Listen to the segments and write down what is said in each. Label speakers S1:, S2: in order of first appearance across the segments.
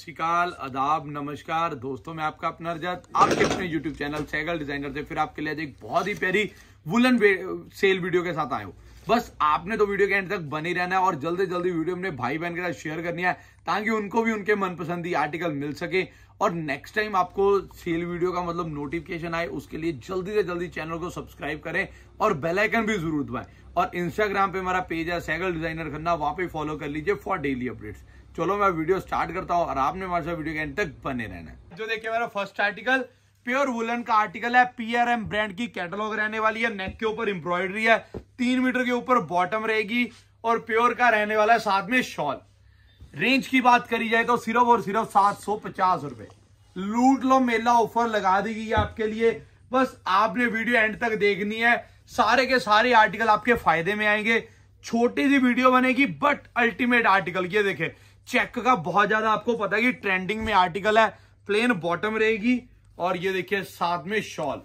S1: શિકાલાદાબ નમસ્કાર દોસ્તો મેં આપકા અપનર જત આપકે અપને YouTube ચેનલ સૈગલ ડિઝાઈનર સે ફિર આપકે લિયે લાઈ એક બહોત હી પ્યારી વુલન સેલ વિડિયો કે સાથ આયે હું બસ આપને તો વિડિયો કે એન્ડ તક બની રહેના હે ઓર જલ્દી જલ્દી વિડિયો મેને ભાઈ બહેન કેરા શેર કરનીયા તાકી ઉનકો ભી ઉનકે મનપસંદી આર્ટિકલ મિલ સકે ઓર નેક્સ્ટ ટાઈમ આપકો સેલ વિડિયો કા મતલબ નોટિફિકેશન આયે ઉસકે લિયે જલ્દી સે જલ્દી ચેનલ કો સબસ્ક્રાઇબ કરે ઓર બેલ આઇકન ભી જરૂર દબાય ઓર Instagram પે મારા પેજ આ સૈગલ ડિઝાઈનર ખન્ના વાહા પે ફોલો કર લિજે ફોર ડેલી અપડેટ્સ चलो मैं वीडियो स्टार्ट करता हूँ और आपने हमारे साथ वीडियो के एंड तक बने रहना जो देखिए मेरा फर्स्ट आर्टिकल प्योर वुलन का आर्टिकल है पीआरएम ब्रांड की कैटलॉग रहने वाली है नेक के ऊपर एम्ब्रॉयडरी है तीन मीटर के ऊपर बॉटम रहेगी और प्योर का रहने वाला है साथ में शॉल रेंज की बात करी जाए तो सिर्फ और सिर्फ सात सौ पचास रुपए लूट लो मेला ऑफर लगा दी गई आपके लिए बस आपने वीडियो एंड तक देखनी है सारे के सारे आर्टिकल आपके फायदे में आएंगे छोटी सी वीडियो बनेगी बट अल्टीमेट आर्टिकल ये देखें चेक का बहुत ज्यादा आपको पता है कि ट्रेंडिंग में आर्टिकल है प्लेन बॉटम रहेगी और ये देखिए साथ में शॉल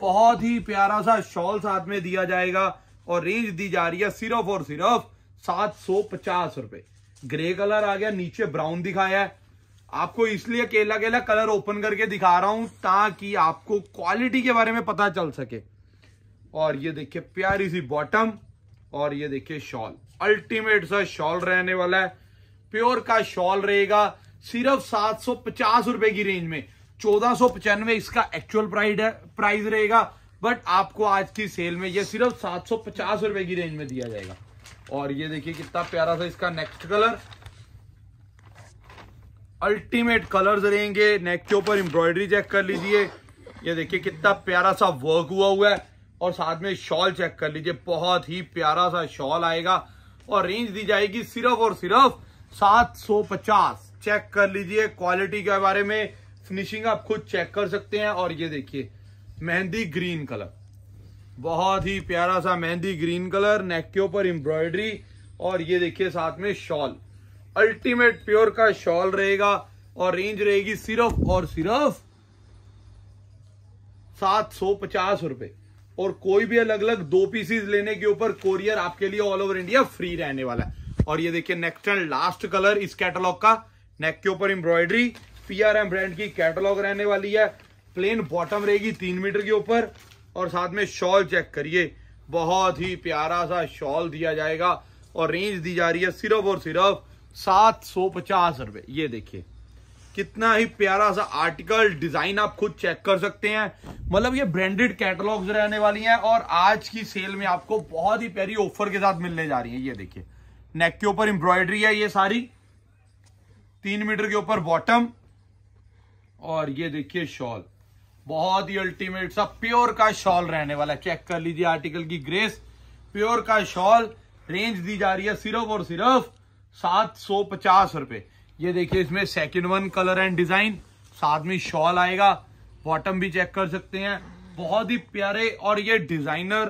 S1: बहुत ही प्यारा सा शॉल साथ में दिया जाएगा और रेंज दी जा रही है सिर्फ और सिर्फ सात सौ पचास रुपए ग्रे कलर आ गया नीचे ब्राउन दिखाया है आपको इसलिए केला केला कलर ओपन करके दिखा रहा हूं ताकि आपको क्वालिटी के बारे में पता चल सके और ये देखिए प्यारी सी बॉटम और ये देखिए शॉल अल्टीमेट सा शॉल रहने वाला है प्योर का शॉल रहेगा सिर्फ सात सौ पचास रुपए की रेंज में चौदह सौ पचानवे इसका एक्चुअल प्राइस प्राइस रहेगा बट आपको आज की सेल में ये सिर्फ सात सौ पचास रुपए की रेंज में दिया जाएगा और ये देखिए कितना प्यारा सा इसका नेक्स्ट कलर अल्टीमेट कलर्स रहेंगे नेक के ऊपर एम्ब्रॉयडरी चेक कर लीजिए ये देखिए कितना प्यारा सा वर्क हुआ हुआ है और साथ में शॉल चेक कर लीजिए बहुत ही प्यारा सा शॉल आएगा और रेंज दी जाएगी सिर्फ और सिर्फ 750 चेक कर लीजिए क्वालिटी के बारे में फिनिशिंग आप खुद चेक कर सकते हैं और ये देखिए मेहंदी ग्रीन कलर बहुत ही प्यारा सा मेहंदी ग्रीन कलर नेक के ऊपर एम्ब्रॉयडरी और ये देखिए साथ में शॉल अल्टीमेट प्योर का शॉल रहेगा और रेंज रहेगी सिर्फ और सिर्फ सात सौ पचास रुपए और कोई भी अलग अलग दो पीसीज लेने के ऊपर कोरियर आपके लिए ऑल ओवर इंडिया फ्री रहने वाला है और ये देखिए नेक्स्ट एंड लास्ट कलर इस कैटलॉग का नेक के ऊपर एम्ब्रॉयडरी पीआरएम ब्रांड की कैटलॉग रहने वाली है प्लेन बॉटम रहेगी तीन मीटर के ऊपर और साथ में शॉल चेक करिए बहुत ही प्यारा सा शॉल दिया जाएगा और रेंज दी जा रही है सिर्फ और सिर्फ सात सौ पचास रुपए ये देखिए कितना ही प्यारा सा आर्टिकल डिजाइन आप खुद चेक कर सकते हैं मतलब ये ब्रांडेड कैटलॉग्स रहने वाली हैं और आज की सेल में आपको बहुत ही प्यारी ऑफर के साथ मिलने जा रही है ये देखिए नेक के ऊपर एम्ब्रॉयडरी है ये सारी तीन मीटर के ऊपर बॉटम और ये देखिए शॉल बहुत ही अल्टीमेट सा प्योर का शॉल रहने वाला है चेक कर लीजिए आर्टिकल की ग्रेस प्योर का शॉल रेंज दी जा रही है सिर्फ और सिर्फ सात सौ पचास रुपए ये देखिए इसमें second one colour and design साथ में शॉल आएगा बॉटम भी चेक कर सकते हैं बहुत ही प्यारे और ये डिजाइनर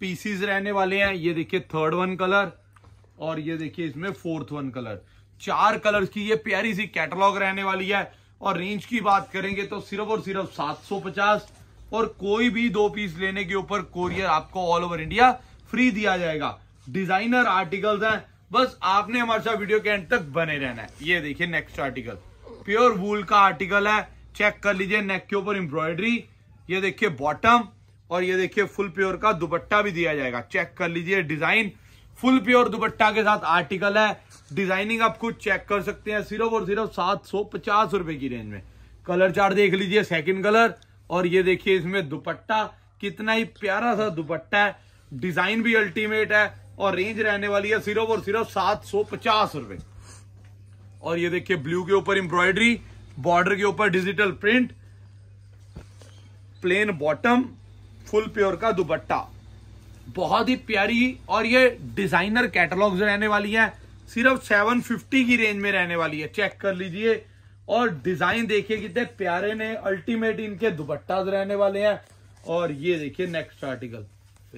S1: पीसीज रहने वाले हैं ये देखिए थर्ड वन कलर और ये देखिए इसमें फोर्थ वन कलर चार कलर्स की ये प्यारी सी कैटलॉग रहने वाली है और रेंज की बात करेंगे तो सिर्फ और सिर्फ 750 और कोई भी दो पीस लेने के ऊपर कोरियर आपको ऑल ओवर इंडिया फ्री दिया जाएगा डिजाइनर आर्टिकल्स हैं बस आपने हमारे साथ वीडियो के एंड तक बने रहना है ये देखिए नेक्स्ट आर्टिकल प्योर वूल का आर्टिकल है चेक कर लीजिए नेक के ऊपर एम्ब्रॉयडरी ये देखिए बॉटम और ये देखिए फुल प्योर का दुपट्टा भी दिया जाएगा चेक कर लीजिए डिजाइन फुल प्योर दुपट्टा के साथ आर्टिकल है डिजाइनिंग आप खुद चेक कर सकते हैं सिर्फ और सिर्फ सात सौ पचास रुपए की रेंज में कलर चार्ट देख लीजिए सेकंड कलर और ये देखिए इसमें दुपट्टा कितना ही प्यारा सा दुपट्टा है डिजाइन भी अल्टीमेट है और रेंज रहने वाली है सिर्फ और सिर्फ सात सौ पचास रुपए और ये देखिए ब्लू के ऊपर एम्ब्रॉयडरी बॉर्डर के ऊपर digital print plain bottom full pure का दुपट्टा बहुत ही प्यारी और ये डिजाइनर कैटलॉग्स रहने वाली है सिर्फ 750 की रेंज में रहने वाली है चेक कर लीजिए और डिजाइन देखिए कितने प्यारे ने अल्टीमेट इनके दुपट्टा रहने वाले हैं और ये देखिए नेक्स्ट आर्टिकल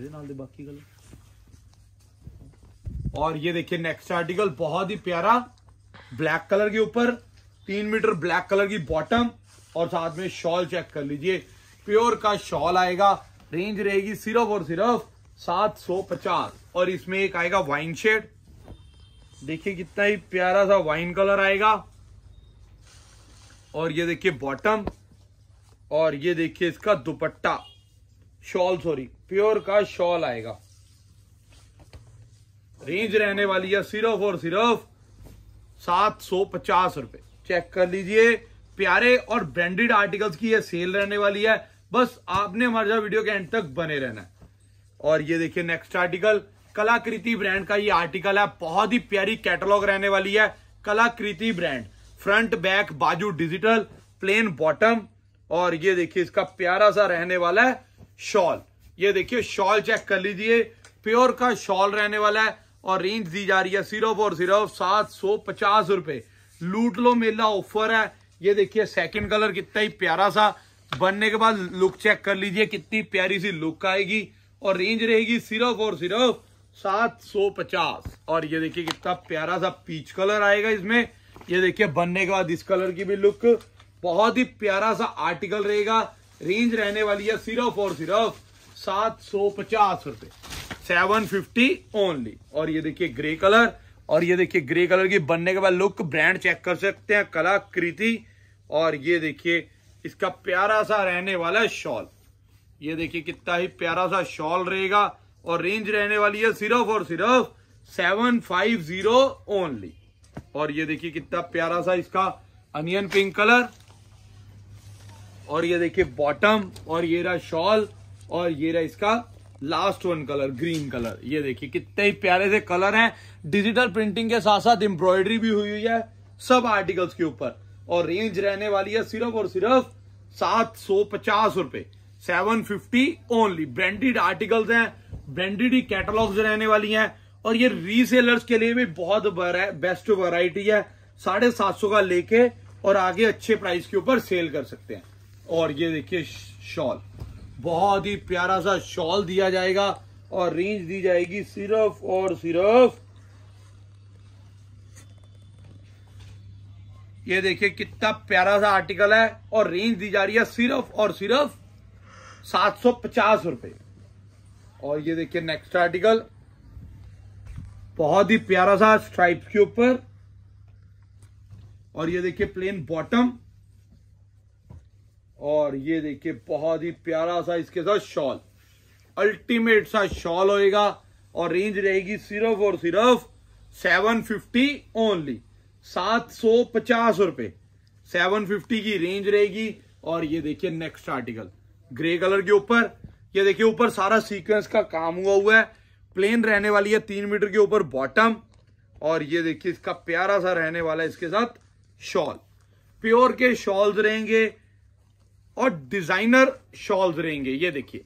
S1: बाकी कलर और ये देखिए नेक्स्ट आर्टिकल बहुत ही प्यारा ब्लैक कलर के ऊपर तीन मीटर ब्लैक कलर की बॉटम और साथ में शॉल चेक कर लीजिए प्योर का शॉल आएगा रेंज रहेगी सिर्फ और सिर्फ सात सौ पचास और इसमें एक आएगा वाइन शेड देखिए कितना ही प्यारा सा वाइन कलर आएगा और ये देखिए बॉटम और ये देखिए इसका दुपट्टा शॉल सॉरी प्योर का शॉल आएगा रेंज रहने वाली है सिर्फ और सिर्फ सात सौ पचास रुपए चेक कर लीजिए प्यारे और ब्रांडेड आर्टिकल्स की ये सेल रहने वाली है बस आपने हमारे साथ वीडियो के एंड तक बने रहना है और ये देखिए नेक्स्ट आर्टिकल कलाकृति ब्रांड का ये आर्टिकल है बहुत ही प्यारी कैटलॉग रहने वाली है कलाकृति ब्रांड फ्रंट बैक बाजू डिजिटल प्लेन बॉटम और ये देखिए इसका प्यारा सा रहने वाला है शॉल ये देखिए शॉल चेक कर लीजिए प्योर का शॉल रहने वाला है और रेंज दी जा रही है सिर्फ और सिर्फ सात सौ पचास रुपए लूट लो मेला ऑफर है ये देखिए सेकंड कलर कितना ही प्यारा सा बनने के बाद लुक चेक कर लीजिए कितनी प्यारी सी लुक आएगी और रेंज रहेगी सिर्फ और सिर्फ सात सौ पचास और ये देखिए कितना प्यारा सा पीच कलर आएगा इसमें ये देखिए बनने के बाद इस कलर की भी लुक बहुत ही प्यारा सा आर्टिकल रहेगा रेंज रहने वाली है सिर्फ और सिर्फ सात सौ पचास रुपए 750 ओनली और ये देखिए ग्रे कलर और ये देखिए ग्रे कलर की बनने के बाद लुक ब्रांड चेक कर सकते हैं कलाकृति और ये देखिए इसका प्यारा सा रहने वाला शॉल ये देखिए कितना ही प्यारा सा शॉल रहेगा और रेंज रहने वाली है सिर्फ और सिर्फ सेवन फाइव जीरो ओनली और ये देखिए कितना प्यारा सा इसका अनियन पिंक कलर और ये देखिए बॉटम और ये रहा शॉल और ये रहा इसका last one colour green colour ये देखिए कितने ही प्यारे से कलर हैं डिजिटल प्रिंटिंग के साथ साथ एम्ब्रॉयडरी भी हुई है सब आर्टिकल्स के ऊपर और रेंज रहने वाली है सिर्फ और सिर्फ सात सौ पचास रुपए seven fifty only branded articles हैं ब्रांडेड ही कैटलॉग्स रहने वाली हैं और ये रीसेलर्स के लिए भी बहुत बेस्ट वराइटी है साढ़े सात सौ का लेके और आगे अच्छे प्राइस के ऊपर सेल कर सकते हैं और ये देखिए शॉल बहुत ही प्यारा सा शॉल दिया जाएगा और रेंज दी जाएगी सिर्फ और सिर्फ ये देखिए कितना प्यारा सा आर्टिकल है और रेंज दी जा रही है सिर्फ और सिर्फ सात सौ पचास रुपए और ये देखिए नेक्स्ट आर्टिकल बहुत ही प्यारा सा स्ट्राइप के ऊपर और ये देखिए प्लेन बॉटम और ये देखिए बहुत ही प्यारा सा इसके साथ शॉल अल्टीमेट सा शॉल होएगा और रेंज रहेगी सिर्फ और सिर्फ सेवन फिफ्टी ओनली सात सौ पचास रुपए सेवन फिफ्टी की रेंज रहेगी और ये देखिए नेक्स्ट आर्टिकल ग्रे कलर के ऊपर ये देखिए ऊपर सारा सीक्वेंस का काम हुआ हुआ है प्लेन रहने वाली है तीन मीटर के ऊपर बॉटम और ये देखिए इसका प्यारा सा रहने वाला है इसके साथ शॉल प्योर के शॉल्स रहेंगे और डिजाइनर शॉल्स रहेंगे ये देखिए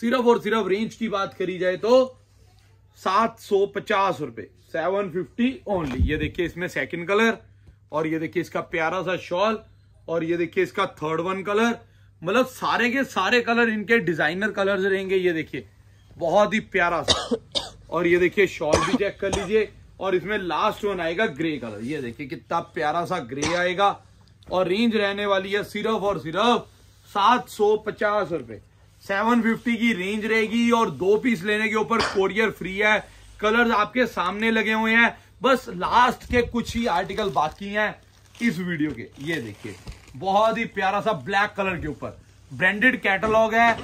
S1: सिर्फ और सिर्फ रेंज की बात करी जाए तो सात सौ पचास रुपए सेवन फिफ्टी ओनली ये देखिए इसमें सेकंड कलर और ये देखिए इसका प्यारा सा शॉल और ये देखिए इसका थर्ड वन कलर मतलब सारे के सारे कलर इनके डिजाइनर कलर्स रहेंगे ये देखिए बहुत ही प्यारा सा और ये देखिए शॉल भी चेक कर लीजिए और इसमें लास्ट वन आएगा ग्रे कलर ये देखिए कितना प्यारा सा ग्रे आएगा और रेंज रहने वाली है सिर्फ और सिर्फ सात सौ पचास रुपए सेवन फिफ्टी की रेंज रहेगी और दो पीस लेने के ऊपर कोरियर फ्री है कलर्स आपके सामने लगे हुए हैं बस लास्ट के कुछ ही आर्टिकल बाकी हैं इस वीडियो के ये देखिए बहुत ही प्यारा सा ब्लैक कलर के ऊपर ब्रांडेड कैटलॉग है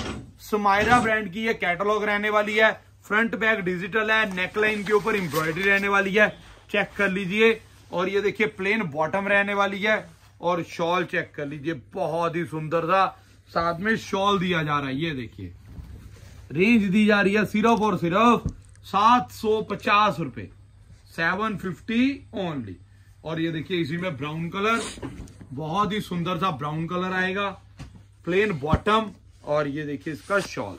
S1: समायरा ब्रांड की ये कैटलॉग रहने वाली है फ्रंट बैक डिजिटल है नेकलाइन के ऊपर एम्ब्रॉयडरी रहने वाली है चेक कर लीजिए और ये देखिए प्लेन बॉटम रहने वाली है और शॉल चेक कर लीजिए बहुत ही सुंदर सा साथ में शॉल दिया जा रहा है ये देखिए रेंज दी जा रही है सिर्फ और सिर्फ सात सौ पचास रुपए सेवन फिफ्टी ओनली और ये देखिए इसी में ब्राउन कलर बहुत ही सुंदर सा ब्राउन कलर आएगा प्लेन बॉटम और ये देखिए इसका शॉल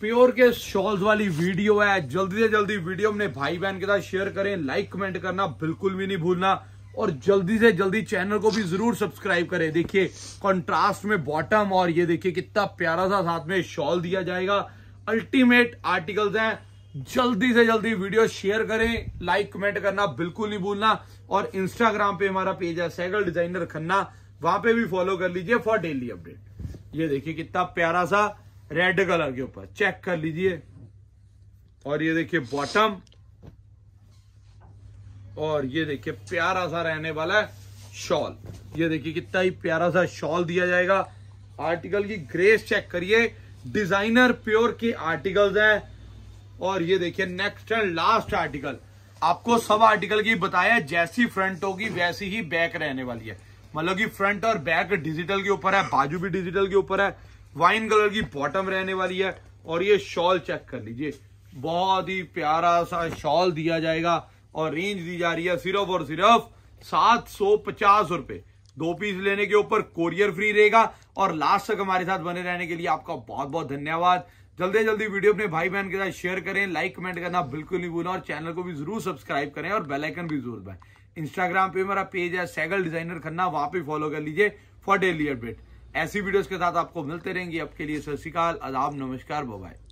S1: प्योर के शॉल्स वाली वीडियो है जल्दी से जल्दी वीडियो अपने भाई बहन के साथ शेयर करें लाइक कमेंट करना बिल्कुल भी नहीं भूलना और जल्दी से जल्दी चैनल को भी जरूर सब्सक्राइब करें देखिए कंट्रास्ट में बॉटम और ये देखिए कितना प्यारा सा साथ में शॉल दिया जाएगा अल्टीमेट आर्टिकल्स हैं जल्दी से जल्दी वीडियो शेयर करें लाइक कमेंट करना बिल्कुल नहीं भूलना और इंस्टाग्राम पे हमारा पेज है सैगल डिजाइनर खन्ना वहां पे भी फॉलो कर लीजिए फॉर डेली अपडेट ये देखिए कितना प्यारा सा रेड कलर के ऊपर चेक कर लीजिए और ये देखिए बॉटम और ये देखिए प्यारा सा रहने वाला है शॉल ये देखिए कितना ही प्यारा सा शॉल दिया जाएगा आर्टिकल की ग्रेस चेक करिए डिजाइनर प्योर की आर्टिकल्स हैं और ये देखिए नेक्स्ट एंड लास्ट आर्टिकल आपको सब आर्टिकल की बताया जैसी फ्रंट होगी वैसी ही बैक रहने वाली है मतलब कि फ्रंट और बैक डिजिटल के ऊपर है बाजू भी डिजिटल के ऊपर है वाइन कलर की बॉटम रहने वाली है और ये शॉल चेक कर लीजिए बहुत ही प्यारा सा शॉल दिया जाएगा और रेंज दी जा रही है सिर्फ और सिर्फ सात सौ पचास रुपए दो पीस लेने के ऊपर कोरियर फ्री रहेगा और लास्ट तक हमारे साथ बने रहने के लिए आपका बहुत बहुत धन्यवाद जल्दी जल्दी वीडियो अपने भाई बहन के साथ शेयर करें लाइक कमेंट करना बिल्कुल नहीं भूलना और चैनल को भी जरूर सब्सक्राइब करें और बेलाइकन भी जरूर बनाए इंस्टाग्राम पे मेरा पेज है सैगल डिजाइनर खन्ना वहां पर फॉलो कर लीजिए फॉर डेली अपडेट ऐसी वीडियोस के साथ आपको मिलते रहेंगे आपके लिए सत श्रीकाल आदाब नमस्कार बाय